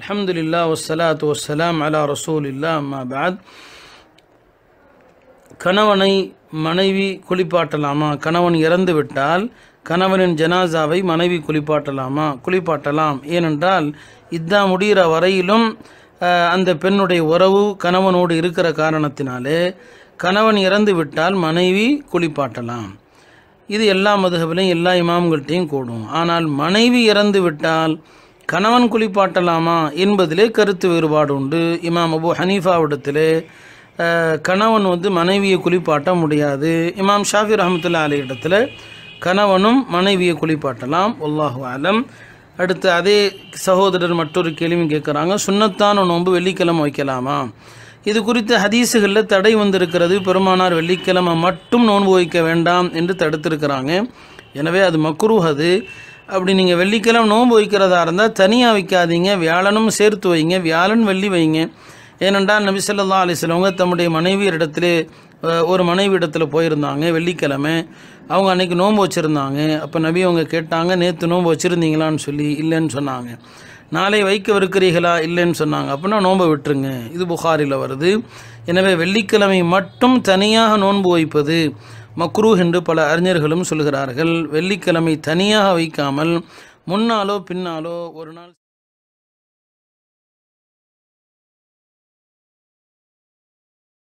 الحمد لله والصلاة والسلام على رسول الله ما بعد கணவனை மனைவி குளிப்பாட்டலாமா கணவன் இறந்துவிட்டால் கணவனின் ஜனாசாவை மனைவி குளிப்பாட்டலாமா குளிப்பாட்டலாம் ஏனென்றால் இதான் முடிகிற வரையிலும் அந்த பெண்ணுடைய உறவு கணவனோடு இருக்கிற காரணத்தினாலே கணவன் இறந்துவிட்டால் மனைவி குளிப்பாட்டலாம் இது எல்லா மதுகவிலையும் எல்லா இமாம்கள்ட்டையும் கூடும் ஆனால் மனைவி இறந்து விட்டால் கணவன் குளிப்பாட்டலாமா என்பதிலே கருத்து வேறுபாடு உண்டு இமாம் அபு ஹனீஃபாவிடத்திலே கணவன் வந்து மனைவியை குளிப்பாட்ட முடியாது இமாம் ஷாஃபி ரஹமத்துல்லா அலி இடத்துல கணவனும் மனைவியை குளிப்பாட்டலாம் ஒல்லாஹு ஆலம் அடுத்து அதே சகோதரர் மற்றொரு கேள்வி கேட்குறாங்க சுண்ணத்தான நோன்பு வெள்ளிக்கிழமை வைக்கலாமா இது குறித்த ஹதீஸுகளில் தடை வந்திருக்கிறது பெருமானார் வெள்ளிக்கிழமை மட்டும் நோன்பு வைக்க வேண்டாம் என்று தடுத்திருக்கிறாங்க எனவே அது மக்ரூஹது அப்படி நீங்கள் வெள்ளிக்கிழமை நோன்பு வைக்கிறதா இருந்தால் தனியாக வைக்காதீங்க வியாழனும் சேர்த்து வைங்க வியாழன் வெள்ளி வைங்க ஏனென்றால் நபிசல்லா அலிஸ்லவங்க தம்முடைய மனைவியரிடத்துல ஒரு மனைவி இடத்துல போயிருந்தாங்க வெள்ளிக்கிழமை அவங்க அன்றைக்கி நோன்பு வச்சுருந்தாங்க அப்போ நபி அவங்க கேட்டாங்க நேற்று நோன்பு வச்சுருந்தீங்களான்னு சொல்லி இல்லைன்னு சொன்னாங்க நாளை வைக்கவிருக்கிறீர்களா இல்லைன்னு சொன்னாங்க அப்படின்னா நோன்பை விட்டுருங்க இது புகாரில் வருது எனவே வெள்ளிக்கிழமை மட்டும் தனியாக நோன்பு வைப்பது மக்ரூ என்று பல அறிஞர்களும் சொல்கிறார்கள் வெள்ளிக்கிழமை தனியாக வைக்காமல் முன்னாலோ பின்னாலோ ஒரு நாள்